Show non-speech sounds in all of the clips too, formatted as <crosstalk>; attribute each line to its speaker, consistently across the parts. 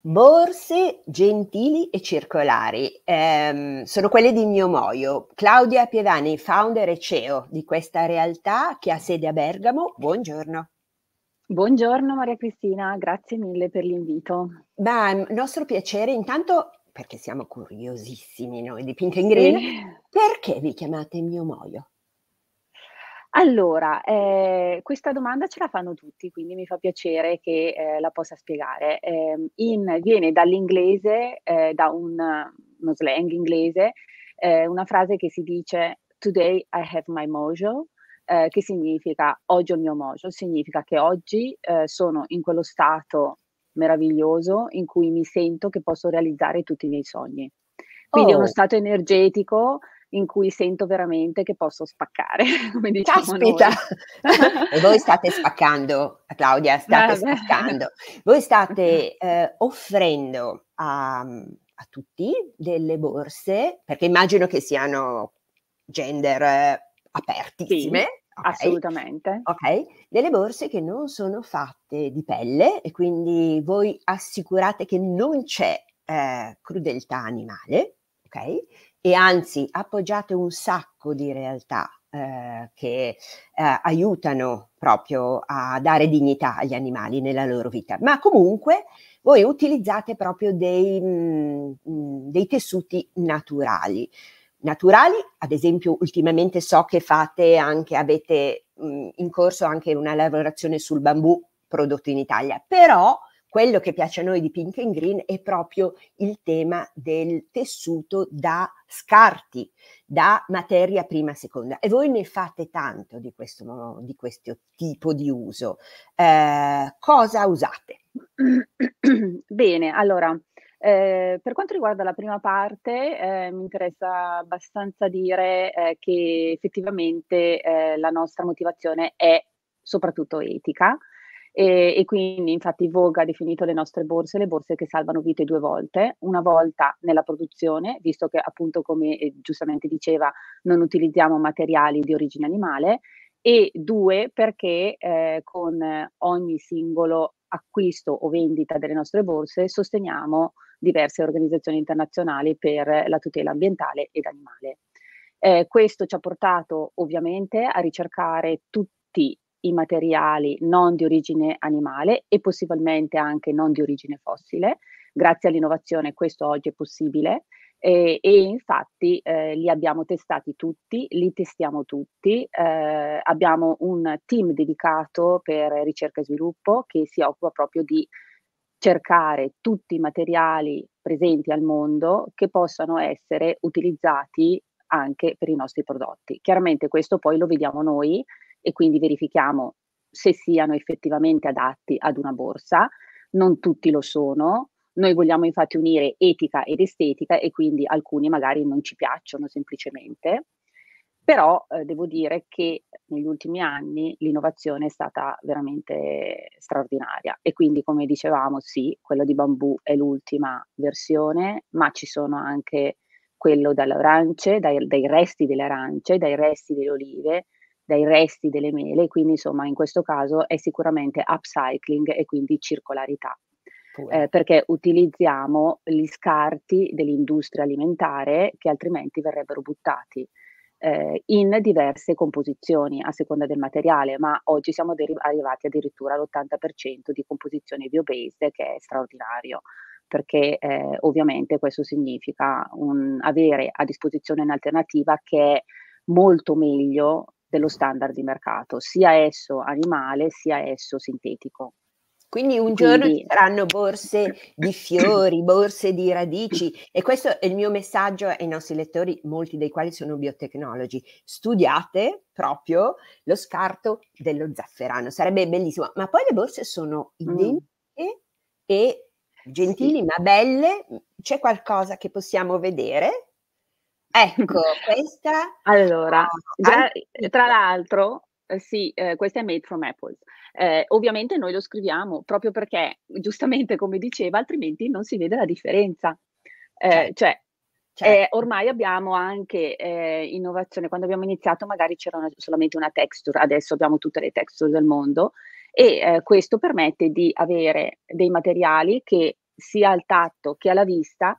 Speaker 1: Borse gentili e circolari ehm, sono quelle di Mio Moio. Claudia Pievani, founder e CEO di questa realtà che ha sede a Bergamo. Buongiorno. Buongiorno Maria Cristina, grazie mille per l'invito. Ma nostro piacere, intanto perché siamo curiosissimi noi di Pink and Green, sì. perché vi chiamate Mio Moio? Allora, ehm,
Speaker 2: questa domanda ce la fanno tutti, quindi mi fa piacere che, ehm, la possa spiegare. Ehm, in viene dall'inglese, ehm, da un uno slang inglese, ehm, una frase che si dice: "Today I have my mojo", ehm, che significa: "Oggi ho il mio mojo", significa che oggi, ehm, sono in quello stato meraviglioso in cui mi sento che posso realizzare tutti i miei sogni. Quindi è uno oh. stato energetico
Speaker 1: in cui sento veramente che posso spaccare. <laughs> Come diciamo Caspita! <laughs> e voi state spaccando, Claudia, state Vabbè. spaccando. Voi state <laughs> eh, offrendo a, a tutti delle borse, perché immagino che siano gender eh, apertissime. Sì. Okay. Assolutamente. Ok, delle borse che non sono fatte di pelle e quindi voi assicurate che non c'è eh, crudeltà animale, ok? e anzi appoggiate un sacco di realtà eh, che eh, aiutano proprio a dare dignità agli animali nella loro vita. Ma comunque voi utilizzate proprio dei, mh, mm, mm, dei tessuti naturali. Naturali, ad esempio, ultimamente so che fate anche, avete mh, mm, in corso anche una lavorazione sul bambù prodotto in Italia, però quello che piace a noi di Pink and Green è proprio il tema del tessuto da scarti, da materia prima e seconda. E voi ne fate tanto di questo, di questo tipo di uso. Eh, cosa usate?
Speaker 2: <clears throat> Bene, allora, eh, per quanto riguarda la prima parte, eh, mi interessa abbastanza dire eh, che effettivamente eh, la nostra motivazione è soprattutto etica. E, e, quindi infatti Vogue ha definito le nostre borse le borse che salvano vite due volte, una volta nella produzione, visto che appunto come eh, giustamente diceva non utilizziamo materiali di origine animale, e due perché eh, con ogni singolo acquisto o vendita delle nostre borse sosteniamo diverse organizzazioni internazionali per la tutela ambientale ed animale. Eh, questo ci ha portato ovviamente a ricercare tutti i materiali non di origine animale e possibilmente anche non di origine fossile. Grazie all'innovazione questo oggi è possibile e, e infatti eh, li abbiamo testati tutti, li testiamo tutti. Eh, abbiamo un team dedicato per ricerca e sviluppo che si occupa proprio di cercare tutti i materiali presenti al mondo che possano essere utilizzati anche per i nostri prodotti. Chiaramente questo poi lo vediamo noi e quindi verifichiamo se siano effettivamente adatti ad una borsa. Non tutti lo sono. Noi vogliamo infatti unire etica ed estetica e quindi alcuni magari non ci piacciono semplicemente. Però eh, devo dire che negli ultimi anni l'innovazione è stata veramente straordinaria e quindi come dicevamo sì, quello di bambù è l'ultima versione, ma ci sono anche quello dalle arance, dai, dai resti delle arance, dai resti delle olive, dai resti delle mele, quindi insomma in questo caso è sicuramente upcycling e quindi circolarità. Eh, perché utilizziamo gli scarti dell'industria alimentare che altrimenti verrebbero buttati eh, in diverse composizioni a seconda del materiale, ma oggi siamo deriv- arrivati addirittura all'80% di composizioni biobased che è straordinario perché eh, ovviamente questo significa un, avere a disposizione un'alternativa che è molto meglio dello standard di mercato, sia esso animale
Speaker 1: sia esso sintetico. Quindi un giorno Quindi... ci saranno borse di <coughs> fiori, borse di radici e questo è il mio messaggio ai nostri lettori, molti dei quali sono biotecnologi. Studiate proprio lo scarto dello zafferano, sarebbe bellissimo. Ma poi le borse sono mm. identiche mm. e gentili sì. ma belle, c'è qualcosa che possiamo vedere? Ecco,
Speaker 2: questa...
Speaker 1: Allora, ah, già,
Speaker 2: eh, tra l'altro, eh, sì, eh, questa è made from Apples. Eh, ovviamente noi lo scriviamo proprio perché, giustamente come diceva, altrimenti non si vede la differenza. Eh, certo. Cioè, certo. ormai abbiamo anche innovazione. Quando abbiamo iniziato magari c'era una, solamente una texture, adesso abbiamo tutte le texture del mondo e questo permette di avere dei materiali che sia al tatto che alla vista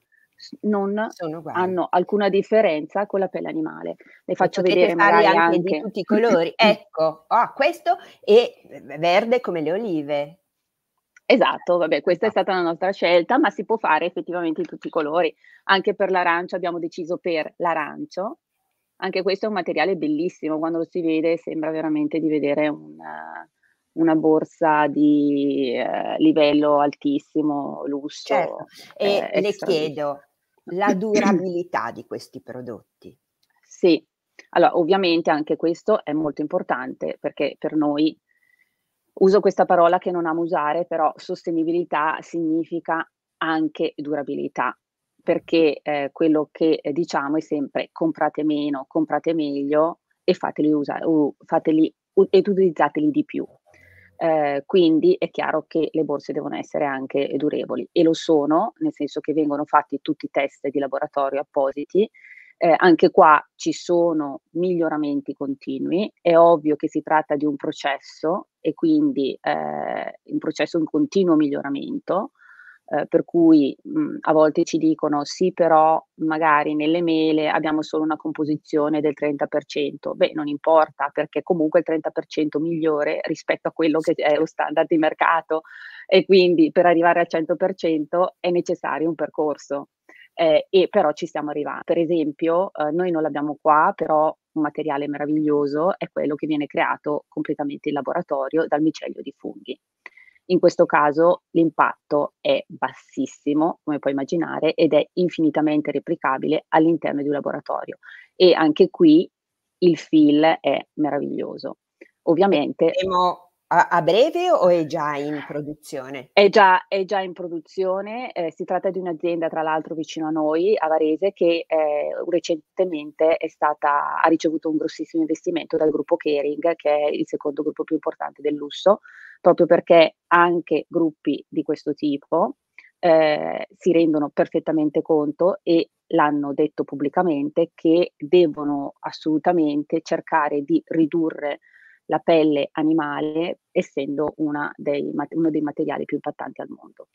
Speaker 2: non hanno alcuna differenza con la pelle animale. Le faccio Potete vedere magari anche, anche di tutti i colori. <laughs>
Speaker 1: ecco, oh, questo è verde come le olive. Esatto, vabbè,
Speaker 2: questa è ah. stata la nostra scelta, ma si può fare effettivamente in tutti i colori. Anche per l'arancio abbiamo deciso per l'arancio. Anche questo è un materiale bellissimo, quando lo si vede sembra veramente di vedere una, una borsa di eh, livello altissimo, lusso. Certo. E eh, le chiedo,
Speaker 1: la durabilità di questi prodotti.
Speaker 2: Sì, allora ovviamente anche questo è molto importante perché per noi, uso questa parola che non amo usare, però sostenibilità significa anche durabilità, perché eh, quello che eh, diciamo è sempre comprate meno, comprate meglio e fateli, usa- uh, fateli uh, ed utilizzateli di più. Eh, quindi è chiaro che le borse devono essere anche durevoli e lo sono, nel senso che vengono fatti tutti i test di laboratorio appositi. Eh, anche qua ci sono miglioramenti continui, è ovvio che si tratta di un processo e quindi eh, un processo in continuo miglioramento eh, per cui mh, a volte ci dicono sì però magari nelle mele abbiamo solo una composizione del 30%, beh non importa perché comunque il 30% migliore rispetto a quello che è lo standard di mercato e quindi per arrivare al 100% è necessario un percorso. Eh, e però ci stiamo arrivando. Per esempio, eh, noi non l'abbiamo qua, però un materiale meraviglioso è quello che viene creato completamente in laboratorio dal micelio di funghi. In questo caso l'impatto è bassissimo, come puoi immaginare, ed è infinitamente replicabile all'interno di un laboratorio. E anche qui il feel è meraviglioso. Ovviamente... Temo
Speaker 1: a, breve o è già in produzione?
Speaker 2: È già, è già in produzione, eh, si tratta di un'azienda tra l'altro vicino a noi, a Varese, che eh, recentemente stata, ha ricevuto un grossissimo investimento dal gruppo Kering, che è il secondo gruppo più importante del lusso, proprio perché anche gruppi di questo tipo eh, si rendono perfettamente conto e l'hanno detto pubblicamente che devono assolutamente cercare di ridurre la pelle animale,
Speaker 1: essendo
Speaker 2: dei, uno dei materiali più impattanti al mondo.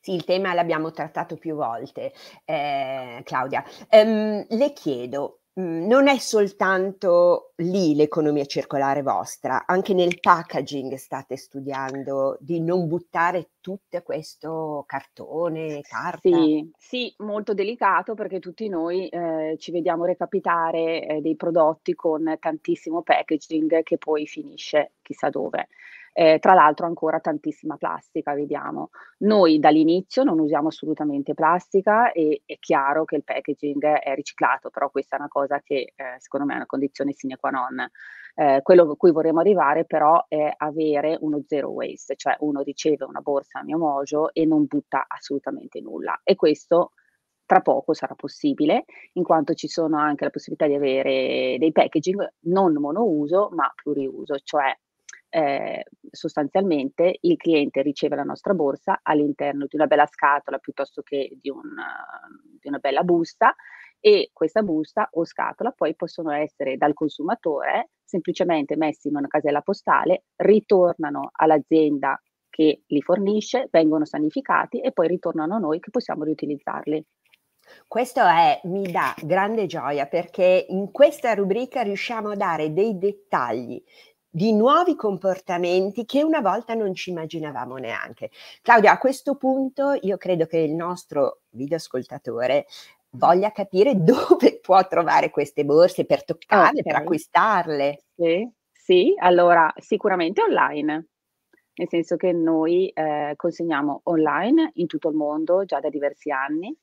Speaker 1: Sì, il tema l'abbiamo trattato più volte, eh, Claudia. Um, le chiedo, Mhmm, non è soltanto lì l'economia circolare vostra, anche nel packaging state studiando di non buttare tutto questo cartone, carta. Sì,
Speaker 2: sì molto delicato perché tutti noi eh, ci vediamo recapitare eh, dei prodotti con tantissimo packaging che poi finisce chissà dove eh, tra l'altro ancora tantissima plastica, vediamo. Noi dall'inizio non usiamo assolutamente plastica e è chiaro che il packaging è riciclato, però questa è una cosa che eh, secondo me è una condizione sine qua non. Eh, quello a cui vorremmo arrivare però è avere uno zero waste, cioè uno riceve una borsa a mio mojo e non butta assolutamente nulla. E questo tra poco sarà possibile, in quanto ci sono anche la possibilità di avere dei packaging non monouso ma pluriuso, cioè eh, sostanzialmente il cliente riceve la nostra borsa all'interno di una bella scatola piuttosto che di una, eh, di una bella busta e questa busta o scatola poi possono essere dal consumatore semplicemente messi in una casella postale, ritornano all'azienda che li fornisce, vengono sanificati e poi ritornano
Speaker 1: a noi che possiamo riutilizzarli. Questo è, mi dà grande gioia perché in questa rubrica riusciamo a dare dei dettagli di nuovi comportamenti che una volta non ci immaginavamo neanche. Claudia, a questo punto io credo che il nostro videoascoltatore voglia capire <laughs> dove può trovare queste borse per toccarle, okay. per acquistarle. Sì, sì, allora sicuramente
Speaker 2: online, nel senso che noi eh, consegniamo online in tutto il mondo già da diversi anni.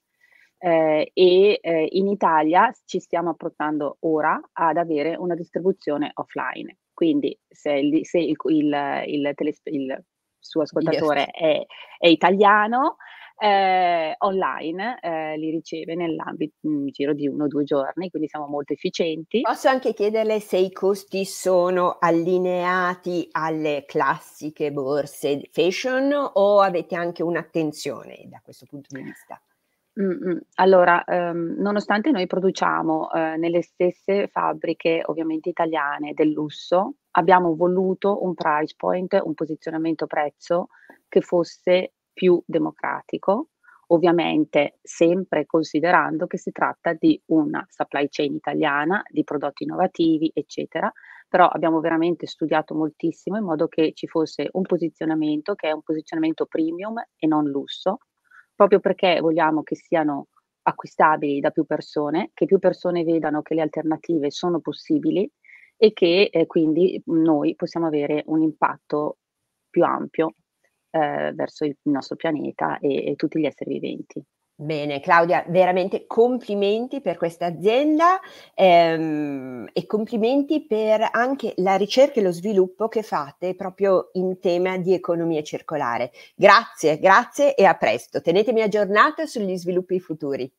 Speaker 2: Eh, e eh, in Italia ci stiamo approntando ora ad avere una distribuzione offline. Quindi se il, se il, il, il, telesp- il suo ascoltatore è, è, italiano,
Speaker 1: eh, online eh, li riceve nell'ambito in giro di uno o due giorni, quindi siamo molto efficienti. Posso anche chiederle se i costi sono allineati alle classiche borse fashion o avete anche un'attenzione da questo punto di vista?
Speaker 2: Mm, mm. Allora, ehm, nonostante noi produciamo, ehm, nelle stesse fabbriche, ovviamente italiane, del lusso, abbiamo voluto un price point, un posizionamento prezzo che fosse più democratico, ovviamente sempre considerando che si tratta di una supply chain italiana, di prodotti innovativi, eccetera, però abbiamo veramente studiato moltissimo in modo che ci fosse un posizionamento che è un posizionamento premium e non lusso proprio perché vogliamo che siano acquistabili da più persone, che più persone vedano che le alternative sono possibili e che eh, quindi noi possiamo avere un impatto più ampio eh, verso il nostro pianeta e, e tutti gli esseri viventi.
Speaker 1: Bene, Claudia, veramente complimenti per questa azienda ehm, e complimenti per anche la ricerca e lo sviluppo che fate proprio in tema di economia circolare. Grazie, grazie e a presto. Tenetemi aggiornata sugli sviluppi futuri.